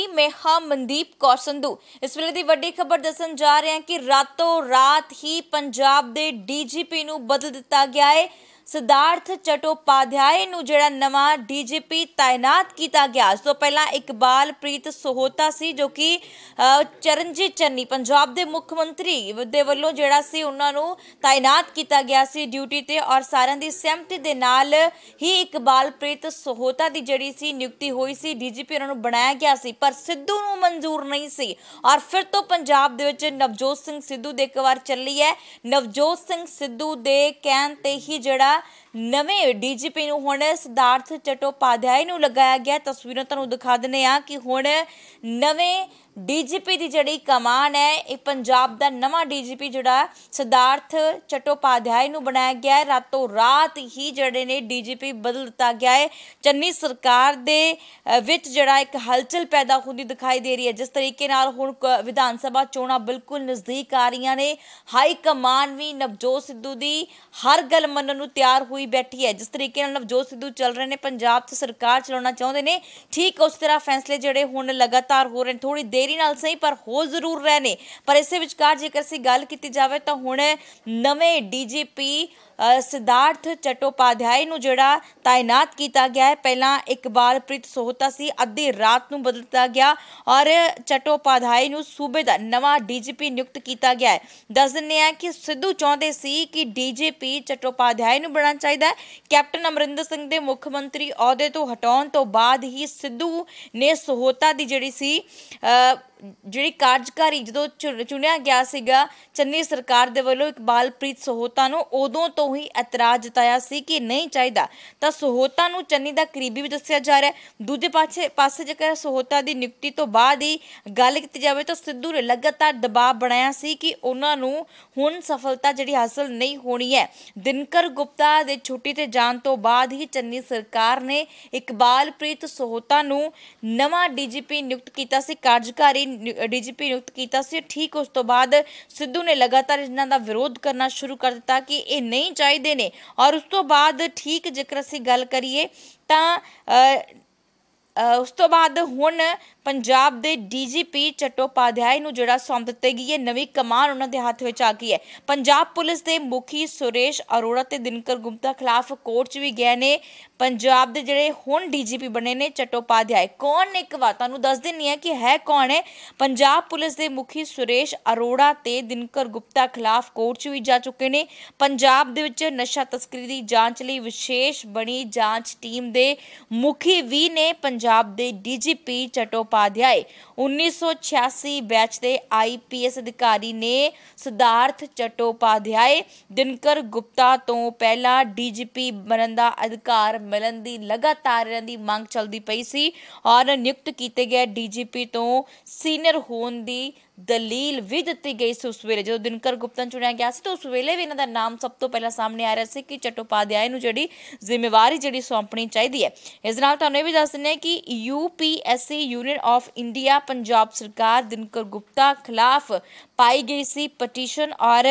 ਸੀ ਮੈਂ ਹਾਂ ਮਨਦੀਪ ਕੌਰ ਸੰਧੂ ਇਸ ਵੇਲੇ ਦੀ ਵੱਡੀ ਖਬਰ ਦੱਸਣ ਜਾ ਰਹੇ ਹਾਂ ਕਿ ਰਾਤੋਂ ਰਾਤ ਹੀ ਪੰਜਾਬ ਦੇ ਡੀਜੀਪੀ ਨੂੰ ਬਦਲ ਦਿੱਤਾ ਗਿਆ ਹੈ ਸਿਧਾਰਥ ਚਟੋਪਾਧਿਆਏ ਨੂੰ ਜਿਹੜਾ ਨਵਾਂ ਡੀਜੀਪੀ ਤਾਇਨਾਤ ਕੀਤਾ ਗਿਆ ਸੋ ਪਹਿਲਾਂ ਇਕਬਾਲ ਪ੍ਰੀਤ ਸੋਹਤਾ ਸੀ ਜੋ ਕਿ ਚਰਨਜੀਤ ਚੰਨੀ ਪੰਜਾਬ ਦੇ ਮੁੱਖ ਮੰਤਰੀ ਦੇ ਵੱਲੋਂ ਜਿਹੜਾ ਸੀ ਉਹਨਾਂ ਨੂੰ ਤਾਇਨਾਤ ਕੀਤਾ ਗਿਆ ਸੀ ਡਿਊਟੀ ਤੇ ਔਰ ਸਾਰਿਆਂ ਦੀ ਸਹਿਮਤੀ ਦੇ ਨਾਲ ਹੀ ਇਕਬਾਲ ਪ੍ਰੀਤ ਸੋਹਤਾ ਦੀ ਜਿਹੜੀ ਸੀ ਨਿਯੁਕਤੀ ਹੋਈ ਸੀ ਡੀਜੀਪੀ ਉਹਨਾਂ ਨੂੰ ਬਣਾਇਆ ਗਿਆ ਸੀ ਪਰ ਸਿੱਧੂ ਨੂੰ ਮਨਜ਼ੂਰ ਨਹੀਂ ਸੀ ਔਰ ਫਿਰ ਤੋਂ ਪੰਜਾਬ ਦੇ ਵਿੱਚ ਨਵਜੋਤ ਸਿੰਘ ਸਿੱਧੂ ਦੇ ਇੱਕ ਵਾਰ ਚੱਲੀ ਹੈ ਨਵਜੋਤ ਸਿੰਘ ਸਿੱਧੂ ਦੇ ਕਹਿਣ ਤੇ ਹੀ ਜਿਹੜਾ ਨਵੇਂ ਡੀਜੀਪੀ ਨੂੰ ਹੁਣ ਸਿਧਾਰਥ ਚਟੋਪਾਧਿਆਏ ਨੂੰ ਲਗਾਇਆ ਗਿਆ ਤਸਵੀਰਾਂ ਤੁਹਾਨੂੰ ਦਿਖਾ ਦਿੰਦੇ ਆ ਕਿ ਹੁਣ ਨਵੇਂ ਡੀਜੀਪੀ ਦੀ ਜਿਹੜੀ ਕਮਾਨ ਹੈ ਇਹ ਪੰਜਾਬ ਦਾ ਨਵਾਂ ਡੀਜੀਪੀ ਜਿਹੜਾ ਸਿਦਾਰਥ ਚਟੋਪਾਧਿਆਏ ਨੂੰ ਬਣਾਇਆ ਗਿਆ ਹੈ ਰਾਤੋਂ ਰਾਤ ਹੀ ਜਿਹੜੇ ਨੇ ਡੀਜੀਪੀ ਬਦਲ ਦਿੱਤਾ ਗਿਆ ਹੈ ਚੰਨੀ ਸਰਕਾਰ ਦੇ ਵਿੱਚ ਜਿਹੜਾ ਇੱਕ ਹਲਚਲ ਪੈਦਾ ਹੁੰਦੀ ਦਿਖਾਈ ਦੇ ਰਹੀ ਹੈ ਜਿਸ ਤਰੀਕੇ ਨਾਲ ਹੁਣ ਵਿਧਾਨ ਸਭਾ ਚੋਣਾਂ ਬਿਲਕੁਲ ਨਜ਼ਦੀਕ ਆ ਰਹੀਆਂ ਨੇ ਹਾਈ ਕਮਾਨ ਵੀ ਨਵਜੋਤ ਸਿੱਧੂ ਦੀ ਹਰ ਗੱਲ ਮੰਨਣ ਨੂੰ ਤਿਆਰ ਹੋਈ ਬੈਠੀ ਹੈ ਜਿਸ ਤਰੀਕੇ ਨਾਲ ਨਵਜੋਤ ਸਿੱਧੂ ਚੱਲ ਰਹੇ ਨੇ ਪੰਜਾਬ 'ਚ ਸਰਕਾਰ ਚਲਾਉਣਾ ਚਾਹੁੰਦੇ ਨੇ ਠੀਕ ਉਸ ਤਰ੍ਹਾਂ ਫੈਸਲੇ ਜਿਹੜੇ ਹੁਣ ਲਗਾਤਾਰ ਹੋ ਰਹੇ ਨੇ ਥੋੜੀ ਦੇਰੀ ਨਾਲ ਸਹੀ ਪਰ ਹੋ ਜ਼ਰੂਰ ਰਹੇ ਨੇ ਪਰ ਇਸੇ ਵਿਚਕਾਰ ਜੇਕਰ ਅਸੀਂ ਗੱਲ ਕੀਤੀ ਜਾਵੇ ਤਾਂ ਹੁਣ ਨਵੇਂ ਡੀਜੀਪੀ ਸਿਦਾਰਥ ਚਟੋਪਾਧਿਆਏ ਨੂੰ ਜਿਹੜਾ ਤਾਇਨਾਤ ਕੀਤਾ ਗਿਆ ਹੈ ਪਹਿਲਾਂ ਇਕਬਾਲ ਸੋਹਤਾ ਸੀ ਅੱਧੀ ਰਾਤ ਨੂੰ ਬਦਲਤਾ ਗਿਆ ਔਰ ਚਟੋਪਾਧਿਆਏ ਨੂੰ ਸੂਬੇ ਦਾ ਨਵਾਂ ਡੀਜੀਪੀ ਨਿਯੁਕਤ ਕੀਤਾ ਗਿਆ ਹੈ ਦੱਸ ਦਿੰਨੇ ਆ ਕਿ ਸਿੱਧੂ ਚਾਹੁੰਦੇ ਸੀ ਕਿ ਡੀਜੀਪੀ ਚਟੋਪਾਧਿਆਏ ਨੂੰ ਬਣਾਉਣਾ ਚਾਹੀਦਾ ਹੈ ਕੈਪਟਨ ਅਮਰਿੰਦਰ ਸਿੰਘ ਦੇ ਮੁੱਖ ਮੰਤਰੀ ਅਹੁਦੇ ਤੋਂ ਹਟਾਉਣ ਤੋਂ ਬਾਅਦ ਹੀ ਸਿੱਧੂ ਨੇ ਸੋਹਤਾ ਦੀ ਜਿਹੜੀ ਸੀ up ਜਿਹੜੀ ਕਾਰਜਕਾਰੀ ਜਦੋਂ ਚੁਣਿਆ ਗਿਆ ਸੀਗਾ ਚੰਨੀ ਸਰਕਾਰ ਦੇ ਵੱਲੋਂ ਇਕਬਾਲਪ੍ਰੀਤ ਸਹੋਤਾ ਨੂੰ ਉਦੋਂ ਤੋਂ ਹੀ ਇਤਰਾਜ਼ ਜਤਾਇਆ ਸੀ ਕਿ ਨਹੀਂ ਚਾਹੀਦਾ ਤਾਂ ਸਹੋਤਾ ਨੂੰ ਚੰਨੀ ਦਾ ਕਰੀਬੀ ਵੀ ਦੱਸਿਆ ਜਾ ਰਿਹਾ ਦੂਜੇ ਪਾਸੇ ਪਾਸੇ ਜੇਕਰ ਸਹੋਤਾ ਦੀ ਨਿਯੁਕਤੀ ਤੋਂ ਬਾਅਦ ਹੀ ਗੱਲ ਕੀਤੀ ਜਾਵੇ ਤਾਂ ਸਿੱਧੂ ਨੇ ਲਗਾਤਾਰ ਦਬਾਅ ਬਣਾਇਆ ਸੀ ਕਿ ਉਹਨਾਂ ਨੂੰ ਹੁਣ ਸਫਲਤਾ ਜਿਹੜੀ ਹਾਸਲ ਨਹੀਂ ਹੋਣੀ ਹੈ ਦਿਨਕਰ ਗੁਪਤਾ ਦੇ ਛੁੱਟੀ ਤੇ ਜਾਣ ਤੋਂ ਬਾਅਦ ਹੀ ਚੰਨੀ ਸਰਕਾਰ ਨੇ ਇਕਬਾਲਪ੍ਰੀਤ ਸਹੋਤਾ ਨੂੰ ਨਵਾਂ ਡੀਜੀਪੀ ਨਿਯੁਕਤ ਕੀਤਾ ਸੀ ਕਾਰਜਕਾਰੀ ਡੀਜੀਪੀ ਨਿਯੁਕਤ ਕੀਤਾ ਸੀ ਠੀਕ ਉਸ ਤੋਂ ਬਾਅਦ ਸਿੱਧੂ ਨੇ ਲਗਾਤਾਰ ਇਹਨਾਂ ਦਾ ਵਿਰੋਧ ਕਰਨਾ ਸ਼ੁਰੂ ਕਰ ਦਿੱਤਾ ਕਿ ਇਹ ਨਹੀਂ ਚਾਹੀਦੇ ਨੇ ਔਰ ਉਸ ਤੋਂ ਬਾਅਦ ਠੀਕ ਜੇਕਰ ਅਸੀਂ ਗੱਲ ਕਰੀਏ ਤਾਂ ਉਸ ਤੋਂ ਬਾਅਦ ਹੁਣ ਪੰਜਾਬ ਦੇ ਡੀਜੀਪੀ ਚਟੋਪਾਧਿਆਏ ਨੂੰ ਜਿਹੜਾ ਸੌਂਪ ਦਿੱਤੇ ਗਈ ਹੈ ਨਵੀਂ ਕਮਾਨ ਉਹਨਾਂ ਦੇ ਹੱਥ ਵਿੱਚ ਆ ਗਈ ਹੈ ਪੰਜਾਬ ਪੁਲਿਸ ਦੇ ਮੁਖੀ ਸੁਰੇਸ਼ ਅਰੋੜਾ ਤੇ ਦਿਨਕਰ ਗੁਪਤਾ ਖਿਲਾਫ ਕੋਰਟ 'ਚ ਵੀ ਗਏ ਨੇ ਪੰਜਾਬ ਦੇ ਜਿਹੜੇ ਹੁਣ ਡੀਜੀਪੀ ਬਣੇ ਨੇ ਚਟੋਪਾਧਿਆਏ ਕੌਣ ਨੇ ਇੱਕ ਵਾਰ ਤੁਹਾਨੂੰ ਦੱਸ ਦਿੰਨੀ ਹੈ ਕਿ ਹੈ ਕੌਣ ਹੈ ਪੰਜਾਬ ਪੁਲਿਸ ਦੇ ਮੁਖੀ ਸੁਰੇਸ਼ ਅਰੋੜਾ ਤੇ ਦਿਨਕਰ ਗੁਪਤਾ ਖਿਲਾਫ ਕੋਰਟ 'ਚ ਵੀ ਜਾ ਚੁੱਕੇ ਨੇ ਪੰਜਾਬ ਦੇ ਵਿੱਚ ਨਸ਼ਾ ਤਸਕਰੀ ਦੀ ਜਾਂਚ ਲਈ ਵਿਸ਼ੇਸ਼ ਬਣੀ ਜਾਂਚ ਟੀਮ ਦੇ ਮੁਖੀ ਵੀ ਨੇ ਪੰਜਾਬ ਦੇ ਡੀਜੀਪੀ ਚਟੋ ਉਪਾਧਿਆਇ 1986 ਬੈਚ ਦੇ ਆਈਪੀਐਸ ਅਧਿਕਾਰੀ ਨੇ ਸਿਧਾਰਥ ਚਟੋਪਾਧਿਆਇ ਦਿਨਕਰ ਗੁਪਤਾ ਤੋਂ ਪਹਿਲਾਂ ਡੀਜੀਪੀ ਬਣਨ ਦਾ ਅਧਿਕਾਰ ਮਿਲਣ ਦੀ ਲਗਾਤਾਰ ਇਹਨਾਂ ਦੀ ਮੰਗ ਚੱਲਦੀ ਪਈ ਸੀ ਔਰ ਨਿਯੁਕਤ ਕੀਤੇ ਗਏ ਡੀਜੀਪੀ ਤੋਂ ਸੀਨੀਅਰ ਹੋਣ ਦੀ ਦਲੀਲ ਵੀ ਦਿੱਤੀ ਗਈ ਸੀ ਉਸ ਵੇਲੇ ਜਦੋਂ ਦਿਨਕਰ ਗੁਪਤਾ ਚੁਣਿਆ ਗਿਆ ਸੀ ਤਾਂ ਉਸ ਵੇਲੇ ਵੀ ਇਹਨਾਂ ਦਾ ਨਾਮ ਸਭ ਤੋਂ ਪਹਿਲਾਂ ਸਾਹਮਣੇ ਆ ਰਿਹਾ ਸੀ ਕਿ ਚਟੋਪਾਧਿਆਇ ਨੂੰ ਜਿਹੜੀ ਜ਼ਿੰਮੇਵਾਰੀ ਜਿਹੜੀ ਸੌਂਪਣੀ ਚਾਹੀਦੀ ਹੈ ਇਸ ਨਾਲ ਤੁਹਾਨੂੰ ਇਹ ਵੀ ਦੱਸ ਦਿੰਨੇ ਕਿ UPSC union of India Punjab ਸਰਕਾਰ ਦਿਨਕਰ ਗੁਪਤਾ ਖਿਲਾਫ ਪਾਈ ਗਈ ਸੀ ਪਟੀਸ਼ਨ ਔਰ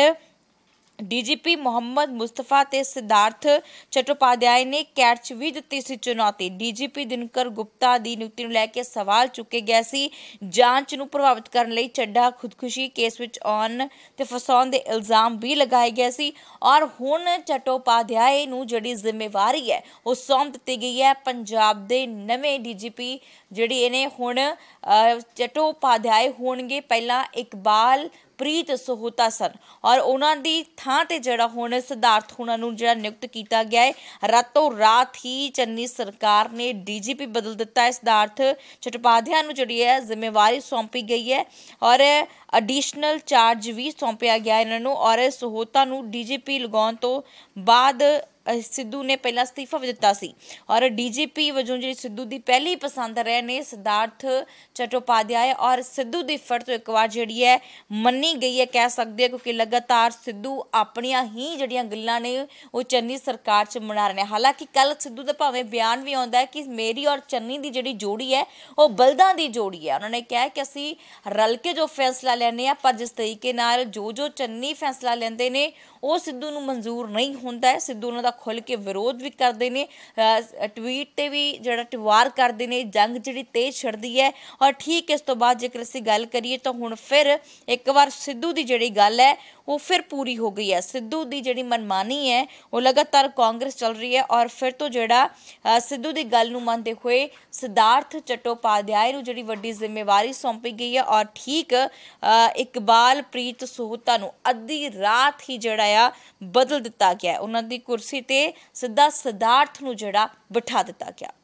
ਡੀਜੀਪੀ ਮੁਹੰਮਦ ਮੁਸਤਫਾ ਤੇ ਸਿਦਾਰਥ ਚਟੋਪਾਧਿਆਏ ਨੇ ਕੈਚ ਵੀ ਦਿੱਤੀ ਸੀ ਚੁਣੌਤੀ ਡੀਜੀਪੀ ਦਿਨਕਰ ਗੁਪਤਾ ਦੀ ਨਿਯੁਕਤੀ ਨੂੰ ਲੈ ਕੇ ਸਵਾਲ ਚੁੱਕੇ ਗਏ ਸੀ ਜਾਂਚ ਨੂੰ ਪ੍ਰਭਾਵਿਤ ਕਰਨ ਲਈ ਚੱਡਾ ਖੁਦਕੁਸ਼ੀ ਕੇਸ ਵਿੱਚ ਆਉਣ ਤੇ ਫਸਾਉਣ ਦੇ ਇਲਜ਼ਾਮ ਵੀ ਲਗਾਏ ਗਏ ਸੀ ਔਰ ਹੁਣ ਚਟੋਪਾਧਿਆਏ ਨੂੰ ਜਿਹੜੀ ਜ਼ਿੰਮੇਵਾਰੀ ਹੈ ਉਹ ਸੌਂਪ ਦਿੱਤੀ ਗਈ ਹੈ ਪੰਜਾਬ ਦੇ ਨਵੇਂ ਡੀਜੀਪੀ ਜਿਹੜੀ ਇਹਨੇ ਹੁਣ ਚਟੋਪਾਧਿਆਏ ਹੋਣਗੇ ਪਹਿਲਾਂ ਇਕਬਾਲ ਪ੍ਰੀਤ ਸਹੂਤਾ ਸਨ ਔਰ ਉਹਨਾਂ ਦੀ ਥਾਂ ਤੇ ਜਿਹੜਾ ਹੁਣ ਸਿਧਾਰਥ ਉਹਨਾਂ ਨੂੰ ਜਿਹੜਾ ਨਿਯੁਕਤ ਕੀਤਾ ਗਿਆ ਹੈ ਰਾਤੋਂ ਰਾਤ ਹੀ ਚੰਨੀ ਸਰਕਾਰ ਨੇ ਡੀਜੀਪੀ ਬਦਲ ਦਿੱਤਾ ਹੈ ਸਿਧਾਰਥ ਚਟਪਾਧਿਆ ਨੂੰ ਜਿਹੜੀ ਹੈ ਜ਼ਿੰਮੇਵਾਰੀ ਸੌਂਪੀ ਗਈ ਹੈ ਔਰ ਐਡੀਸ਼ਨਲ ਚਾਰਜ ਵੀ ਸੌਂਪਿਆ ਗਿਆ ਇਹਨਾਂ ਨੂੰ ਔਰ ਸਹੂਤਾ ਨੂੰ ਡੀਜੀਪੀ ਲਗਾਉਣ ਤੋਂ ਬਾਅਦ ਸਿੱਧੂ ਨੇ ਪਹਿਲਾਂ ਅਸਤੀਫਾ ਵੀ ਦਿੱਤਾ ਸੀ ਔਰ ਡੀਜੀਪੀ ਵਜੋਂ ਜਿਹੜੀ ਸਿੱਧੂ ਦੀ ਪਹਿਲੀ ਪਸੰਦ ਰਹੇ ਨੇ ਸਿਧਾਰਥ ਚਟੋਪਾਧਿਆਏ ਔਰ ਸਿੱਧੂ ਦੀ ਫੜ ਤੋਂ ਇੱਕ ਵਾਰ ਜਿਹੜੀ ਹੈ ਮੰਨੀ ਗਈ ਹੈ ਕਹਿ ਸਕਦੇ ਹਾਂ ਕਿਉਂਕਿ ਲਗਾਤਾਰ ਸਿੱਧੂ ਆਪਣੀਆਂ ਹੀ ਜਿਹੜੀਆਂ ਗੱਲਾਂ ਨੇ ਉਹ ਚੰਨੀ ਸਰਕਾਰ 'ਚ ਮਨਾ ਰਹੇ ਨੇ ਹਾਲਾਂਕਿ ਕੱਲ ਸਿੱਧੂ ਦਾ ਭਾਵੇਂ ਬਿਆਨ ਵੀ ਆਉਂਦਾ ਹੈ ਕਿ ਮੇਰੀ ਔਰ ਚੰਨੀ ਦੀ ਜਿਹੜੀ ਜੋੜੀ ਹੈ ਉਹ ਬਲਦਾਂ ਦੀ ਜੋੜੀ ਹੈ ਉਹਨਾਂ ਨੇ ਕਿਹਾ ਕਿ ਅਸੀਂ ਰਲ ਕੇ ਜੋ ਫੈਸਲਾ ਲੈਣੇ ਆ ਪਰ ਜਿਸ ਤਰੀਕੇ ਨਾਲ ਜੋ ਜੋ ਚੰਨੀ ਫੈਸਲਾ ਲੈਂਦੇ ਨੇ ਉਹ ਸਿੱਧੂ ਨੂੰ ਮਨਜ਼ੂਰ ਨਹੀਂ ਹੁੰਦਾ ਹੈ ਸਿੱਧੂ ਉਹਨਾਂ ਦਾ ਖੁੱਲ ਕੇ ਵਿਰੋਧ ਵੀ ਕਰਦੇ ਨੇ ਟਵੀਟ ਤੇ ਵੀ ਜਿਹੜਾ ਟਵਾਰ ਕਰਦੇ ਨੇ ਜੰਗ ਜਿਹੜੀ ਤੇਜ਼ ਛੜਦੀ ਹੈ ਔਰ ਠੀਕ ਇਸ ਤੋਂ ਬਾਅਦ ਜੇਕਰ ਅਸੀਂ ਗੱਲ ਕਰੀਏ ਤਾਂ ਹੁਣ ਫਿਰ ਇੱਕ ਵਾਰ ਸਿੱਧੂ ਦੀ ਜਿਹੜੀ ਗੱਲ ਹੈ ਉਹ ਫਿਰ ਪੂਰੀ ਹੋ ਗਈ ਹੈ ਸਿੱਧੂ ਦੀ ਜਿਹੜੀ ਮਨਮਾਨੀ ਹੈ ਉਹ ਲਗਾਤਾਰ ਕਾਂਗਰਸ ਚੱਲ ਰਹੀ ਹੈ ਔਰ ਫਿਰ ਤੋਂ ਜਿਹੜਾ ਸਿੱਧੂ ਦੀ ਗੱਲ ਨੂੰ ਮੰਨਦੇ ਹੋਏ ਸਿਧਾਰਥ ਚਟੋਪਾਧਿਆਏ ਨੂੰ ਜਿਹੜੀ ਵੱਡੀ ਜ਼ਿੰਮੇਵਾਰੀ ਸੌਂਪੀ ਗਈ ਹੈ ਔਰ ਠੀਕ ਇਕਬਾਲ ਪ੍ਰੀਤ ਸੂਤਾ ਨੂੰ ਅੱਧੀ ਰਾਤ ਹੀ ਜਿਹੜਾ ਆ ਬਦਲ ਦਿੱਤਾ ਗਿਆ ਉਹਨਾਂ ਦੀ ਕੁਰਸੀ ਸੀ ਤੇ ਸਿੱਧਾ ਸਿਦਾਰਥ ਨੂੰ ਜਿਹੜਾ ਬਿਠਾ ਦਿੱਤਾ ਗਿਆ